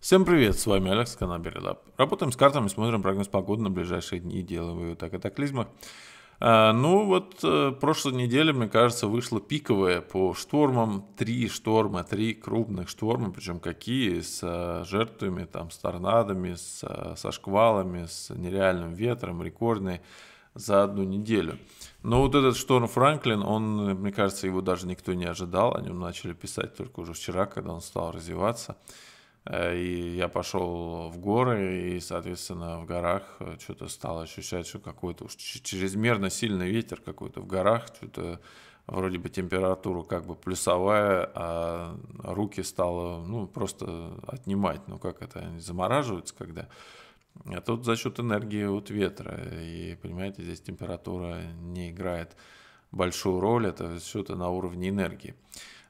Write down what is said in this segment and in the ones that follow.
Всем привет, с вами Алекс, канал Передап. Работаем с картами, смотрим прогноз погоды на ближайшие дни, делаем ее так катаклизмах. А, ну вот, э, прошлой неделе, мне кажется, вышло пиковое по штормам. Три шторма, три крупных шторма, причем какие, с э, жертвами, там, с торнадами, с, э, со шквалами, с нереальным ветром, рекордные за одну неделю. Но вот этот шторм Франклин, он, мне кажется, его даже никто не ожидал. О нем начали писать только уже вчера, когда он стал развиваться. Э, и я пошел в горы, и, соответственно, в горах э, что-то стал ощущать, что какой-то уж чрезмерно сильный ветер какой-то в горах, что-то вроде бы температура как бы плюсовая, а руки стало, ну, просто отнимать. Ну, как это, они замораживаются, когда... А тут за счет энергии вот ветра. И, понимаете, здесь температура не играет большую роль, это все это на уровне энергии.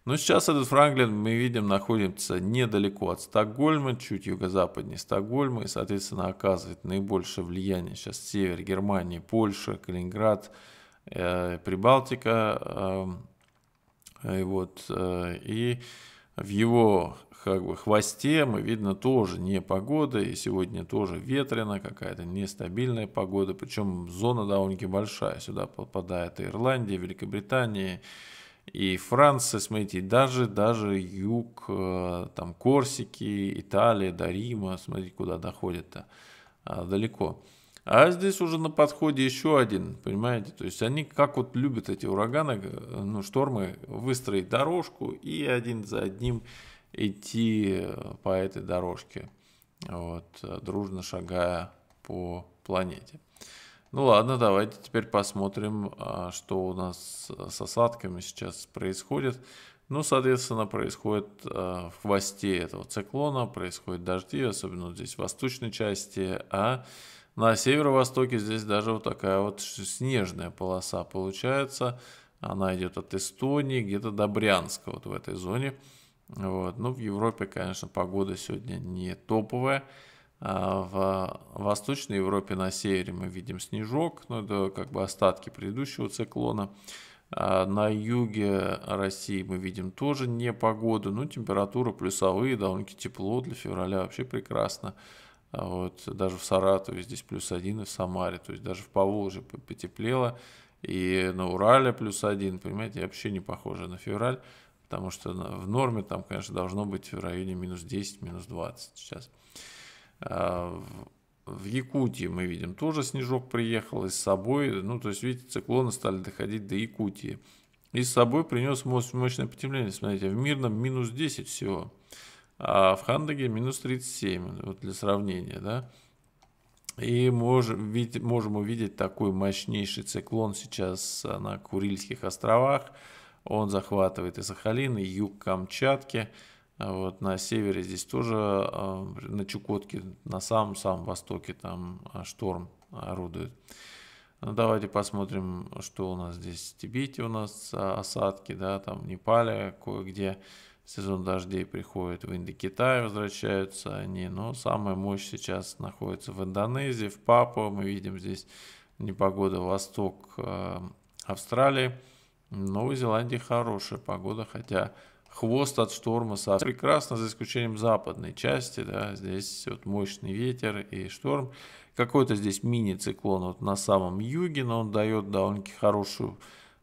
Но сейчас этот Франклин, мы видим, находится недалеко от Стокгольма, чуть юго-западнее Стокгольма, и, соответственно, оказывает наибольшее влияние сейчас север Германии, Польша, Калининград, э, Прибалтика. Э, э, и вот, э, и в его как бы, хвосте мы видно тоже не погода, и сегодня тоже ветрено, какая-то нестабильная погода, причем зона довольно-таки большая, сюда попадает Ирландия, Великобритания, и Франция, смотрите, даже, даже юг, э, там, Корсики, Италия, до Рима, смотрите, куда доходит-то, а, далеко. А здесь уже на подходе еще один, понимаете? То есть они как вот любят эти ураганы, э, ну, штормы, выстроить дорожку и один за одним идти э, по этой дорожке, вот, дружно шагая по планете. Ну ладно, давайте теперь посмотрим, а, что у нас с осадками сейчас происходит. Ну, соответственно, происходит а, в хвосте этого циклона, происходят дожди, особенно здесь в восточной части, а на северо-востоке здесь даже вот такая вот снежная полоса получается. Она идет от Эстонии где-то до Брянска, вот в этой зоне. Вот. Ну, в Европе, конечно, погода сегодня не топовая. А, в Восточной Европе на севере мы видим снежок, но ну, это как бы остатки предыдущего циклона. А на юге России мы видим тоже непогоду, но ну, температура плюсовые, довольно-таки тепло для февраля, вообще прекрасно. А вот, даже в Саратове здесь плюс один, и в Самаре, то есть даже в Поволжье потеплело, и на Урале плюс один, понимаете, вообще не похоже на февраль, потому что в норме там, конечно, должно быть в районе минус 10, минус 20 сейчас. А, в Якутии мы видим, тоже снежок приехал и с собой, ну, то есть, видите, циклоны стали доходить до Якутии. И с собой принес мощное потепление, смотрите, в Мирном минус 10 всего, а в Хандаге минус 37, вот для сравнения, да. И можем, видеть, можем увидеть такой мощнейший циклон сейчас на Курильских островах. Он захватывает и Сахалин, и юг Камчатки. Вот, на севере здесь тоже, а, на Чукотке, на самом-самом востоке там а, шторм орудует. Ну, давайте посмотрим, что у нас здесь в Тибете, у нас а, осадки, да, там в Непале кое-где сезон дождей приходит, в Индокитае возвращаются они, но самая мощь сейчас находится в Индонезии, в Папу мы видим здесь непогода восток Австралии, в Новой Зеландии хорошая погода, хотя хвост от шторма Саша. Прекрасно, за исключением западной части, да, здесь вот мощный ветер и шторм. Какой-то здесь мини-циклон вот на самом юге, но он дает довольно-таки хорошую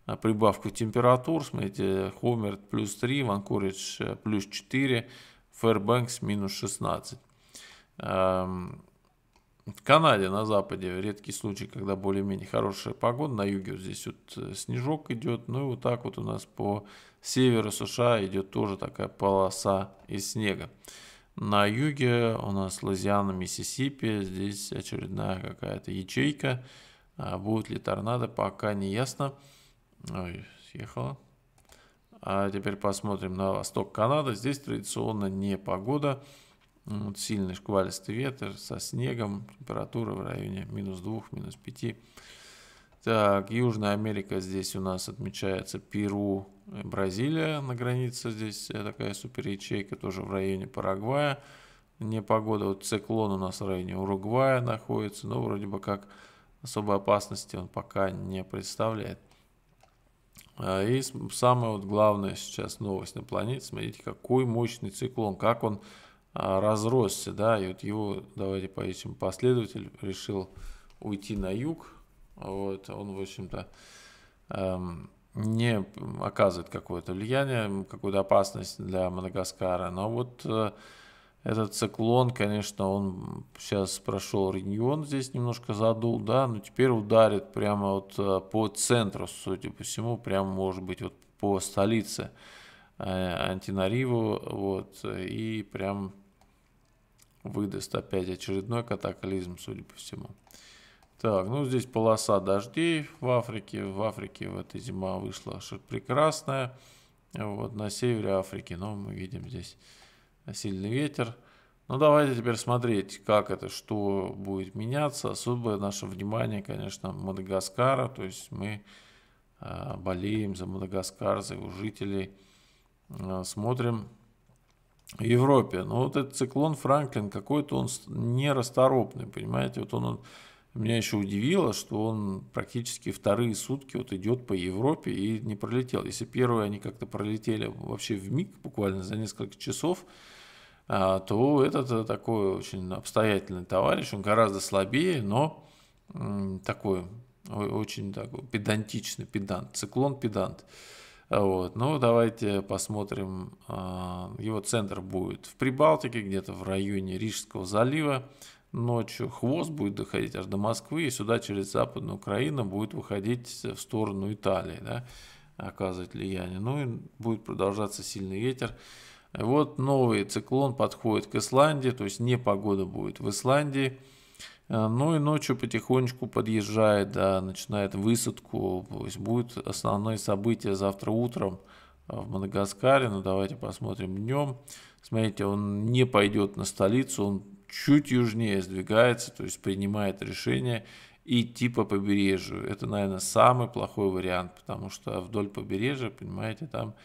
а, прибавку температур. Смотрите, Хомерт плюс 3, Ванкуридж э, плюс 4, Фэрбэнкс минус 16. В Канаде на западе редкий случай, когда более-менее хорошая погода. На юге вот здесь вот э, снежок идет. Ну и вот так вот у нас по северу США идет тоже такая полоса из снега. На юге у нас Луизиана, Миссисипи. Здесь очередная какая-то ячейка. А будет ли торнадо, пока не ясно. Ой, съехала. А теперь посмотрим на восток Канады. Здесь традиционно не погода. Ну, вот сильный шквалистый ветер со снегом, температура в районе минус 2, минус 5. Так, Южная Америка здесь у нас отмечается Перу, э, Бразилия на границе. Здесь э, такая супер ячейка тоже в районе Парагвая. Непогода, вот циклон у нас в районе Уругвая находится, но вроде бы как особой опасности он пока не представляет. А, и самая вот главная сейчас новость на планете, смотрите, какой мощный циклон, как он а, разросся, да, и вот его, давайте поищем, последователь решил уйти на юг, вот, он, в общем-то, эм, не оказывает какое-то влияние, какую-то опасность для Мадагаскара, но вот э, этот циклон, конечно, он сейчас прошел Риньон, здесь немножко задул, да, но теперь ударит прямо вот э, по центру, судя по всему, прямо, может быть, вот по столице э, Антинариву, вот, и прям выдаст опять очередной катаклизм, судя по всему. Так, ну здесь полоса дождей в Африке. В Африке в этой зима вышла прекрасная. Вот на севере Африки, но ну, мы видим здесь сильный ветер. Ну давайте теперь смотреть, как это, что будет меняться. Особое наше внимание, конечно, Мадагаскара. То есть мы а, болеем за Мадагаскар, за его жителей. А, смотрим, Европе. Но вот этот циклон Франклин какой-то он нерасторопный, понимаете, вот он, он меня еще удивило, что он практически вторые сутки вот идет по Европе и не пролетел. Если первые они как-то пролетели вообще в миг, буквально за несколько часов, а, то этот э, такой очень обстоятельный товарищ, он гораздо слабее, но такой очень такой педантичный педант, циклон педант. Вот. Ну, давайте посмотрим. А, его центр будет в Прибалтике, где-то в районе Рижского залива. Ночью хвост будет доходить аж до Москвы, и сюда через Западную Украину будет выходить в сторону Италии, да, оказывать влияние. Ну и будет продолжаться сильный ветер. Вот новый циклон подходит к Исландии, то есть не погода будет в Исландии. Э, ну и ночью потихонечку подъезжает, да, начинает высадку. То есть будет основное событие завтра утром э, в Мадагаскаре. Ну давайте посмотрим днем. Смотрите, он не пойдет на столицу, он чуть южнее сдвигается, то есть принимает решение идти по побережью. Это, наверное, самый плохой вариант, потому что вдоль побережья, понимаете, там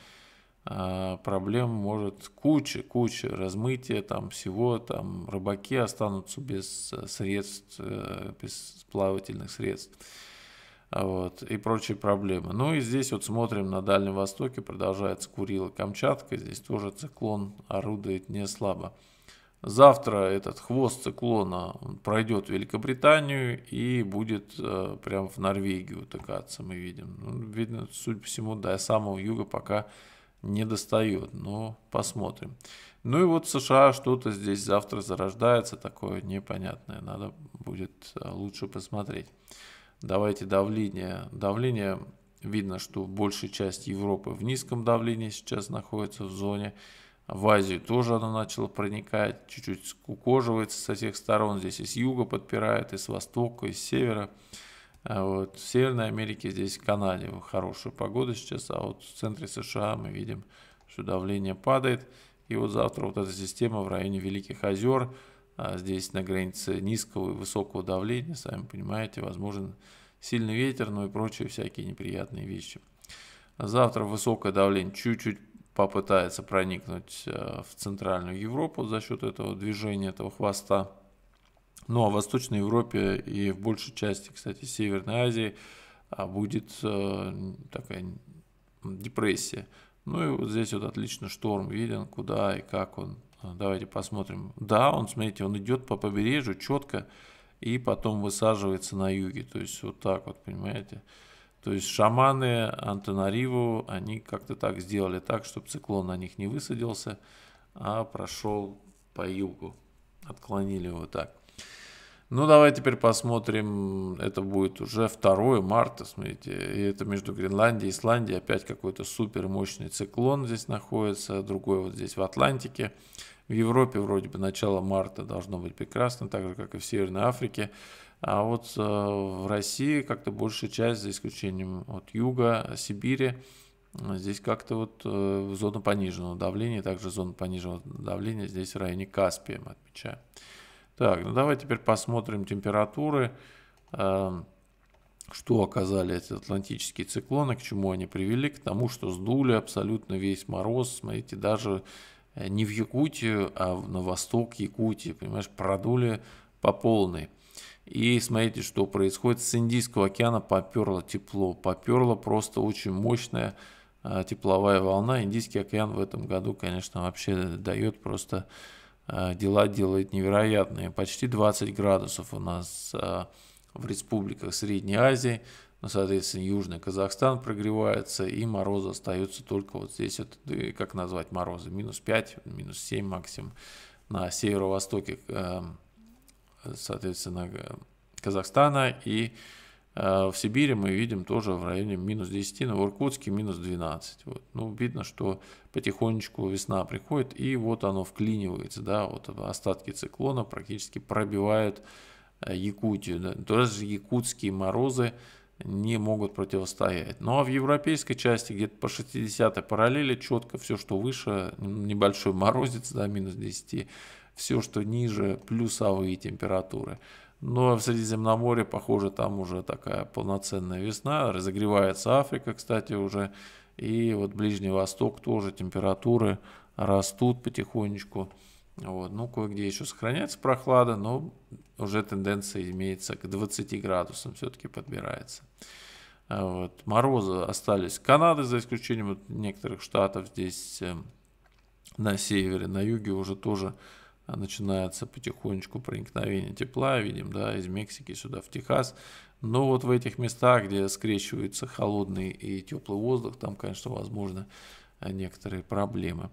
а, проблем может куча, куча размытия там всего, там рыбаки останутся без э, средств, э, без плавательных средств вот, и прочие проблемы. Ну и здесь вот смотрим на Дальнем Востоке, продолжается Курила-Камчатка, здесь тоже циклон орудует не слабо. Завтра этот хвост циклона пройдет Великобританию и будет э, прям в Норвегию утыкаться, мы видим. Ну, видно, судя по всему, до самого юга пока не достает, но посмотрим. Ну и вот США что-то здесь завтра зарождается, такое непонятное, надо будет э, лучше посмотреть. Давайте давление. Давление, видно, что большая часть Европы в низком давлении сейчас находится в зоне. В Азию тоже она начала проникать, чуть-чуть скукоживается со всех сторон. Здесь и с юга подпирает, и с востока, и с севера. А вот. В Северной Америке здесь, в Канаде, хорошая погода сейчас, а вот в центре США мы видим, что давление падает. И вот завтра вот эта система в районе Великих озер, а здесь на границе низкого и высокого давления, сами понимаете, возможен сильный ветер, ну и прочие всякие неприятные вещи. Завтра высокое давление чуть-чуть попытается проникнуть э, в Центральную Европу за счет этого движения, этого хвоста. Ну а в Восточной Европе и в большей части, кстати, Северной Азии а, будет э, такая депрессия. Ну и вот здесь вот отлично шторм виден, куда и как он. А, давайте посмотрим. Да, он, смотрите, он идет по побережью четко и потом высаживается на юге. То есть вот так вот, понимаете. То есть шаманы Антонариву, они как-то так сделали так, чтобы циклон на них не высадился, а прошел по югу. Отклонили его так. Ну, давай теперь посмотрим. Это будет уже 2 марта, смотрите. И это между Гренландией и Исландией. Опять какой-то супер мощный циклон здесь находится. Другой вот здесь в Атлантике. В Европе вроде бы начало марта должно быть прекрасно, так же, как и в Северной Африке. А вот э, в России как-то большая часть, за исключением от юга, Сибири, Здесь как-то вот э, зона пониженного давления, также зона пониженного давления здесь в районе Каспия мы отмечаем. Так, ну давай теперь посмотрим температуры, э, что оказали эти атлантические циклоны, к чему они привели, к тому, что сдули абсолютно весь мороз, смотрите, даже э, не в Якутию, а на восток Якутии, понимаешь, продули по полной. И смотрите, что происходит. С Индийского океана поперло тепло. Поперло просто очень мощная э, тепловая волна. Индийский океан в этом году, конечно, вообще дает просто Э, дела делает невероятные. Почти 20 градусов у нас э, в республиках Средней Азии, ну, соответственно, Южный Казахстан прогревается, и морозы остаются только вот здесь, вот, как назвать морозы, минус 5, минус 7 максимум. На северо-востоке, эм, соответственно, э, Казахстана и Э, в Сибири мы видим тоже в районе минус 10, но в Иркутске минус 12. Вот. Ну, видно, что потихонечку весна приходит, и вот оно вклинивается, да, вот остатки циклона практически пробивают э, Якутию. Да. Даже якутские морозы не могут противостоять. Ну а в европейской части где-то по 60 параллели четко все, что выше, небольшой морозец, да, минус 10, все, что ниже, плюсовые температуры. Но ну, а в Средиземноморье, похоже, там уже такая полноценная весна. Разогревается Африка, кстати, уже. И вот Ближний Восток тоже температуры растут потихонечку. Вот. Ну, кое-где еще сохраняется прохлада, но уже тенденция имеется к 20 градусам, все-таки подбирается. А вот. Морозы остались Канады, за исключением вот некоторых штатов здесь эм, на севере, на юге уже тоже а, начинается потихонечку проникновение тепла, видим, да, из Мексики сюда в Техас. Но вот в этих местах, где скрещиваются холодный и теплый воздух, там, конечно, возможно а, некоторые проблемы.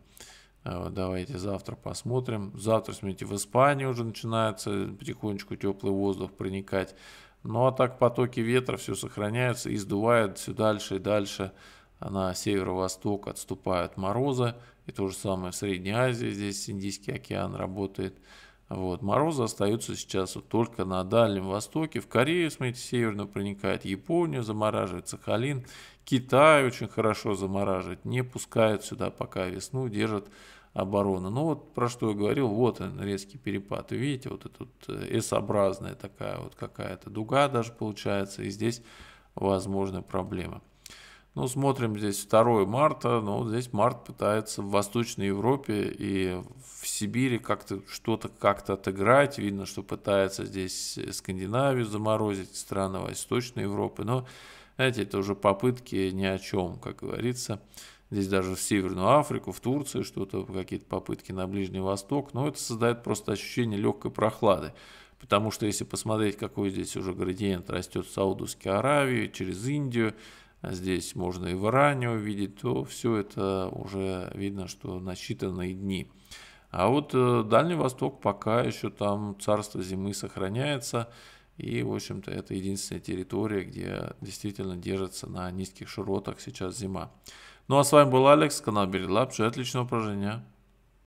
А, давайте завтра посмотрим. Завтра, смотрите, в Испании уже начинается потихонечку теплый воздух проникать. Ну а так потоки ветра все сохраняются и сдувает все дальше и дальше на северо-восток отступают морозы и то же самое в Средней Азии, здесь Индийский океан работает. Вот. Морозы остаются сейчас вот только на Дальнем Востоке. В Корею, смотрите, северно проникает, Японию замораживает, Сахалин. Китай очень хорошо замораживает, не пускает сюда пока весну, держит оборону. Ну вот про что я говорил, вот он резкий перепад. видите, вот этот э, S-образная такая вот какая-то дуга даже получается, и здесь возможны проблемы. Ну, смотрим здесь 2 марта, но ну, здесь март пытается в Восточной Европе и в Сибири как-то что-то как-то отыграть. Видно, что пытается здесь Скандинавию заморозить, страны Восточной Европы. Но, знаете, это уже попытки ни о чем, как говорится. Здесь даже в Северную Африку, в Турцию что-то, какие-то попытки на Ближний Восток. Но это создает просто ощущение легкой прохлады. Потому что если посмотреть, какой здесь уже градиент растет в Саудовской Аравии, через Индию, а здесь можно и в Иране увидеть, то все это уже видно, что на дни. А вот э, Дальний Восток пока еще там царство зимы сохраняется, и, в общем-то, это единственная территория, где действительно держится на низких широтах сейчас зима. Ну а с вами был Алекс, канал Берилапчи. Отличного упражнения.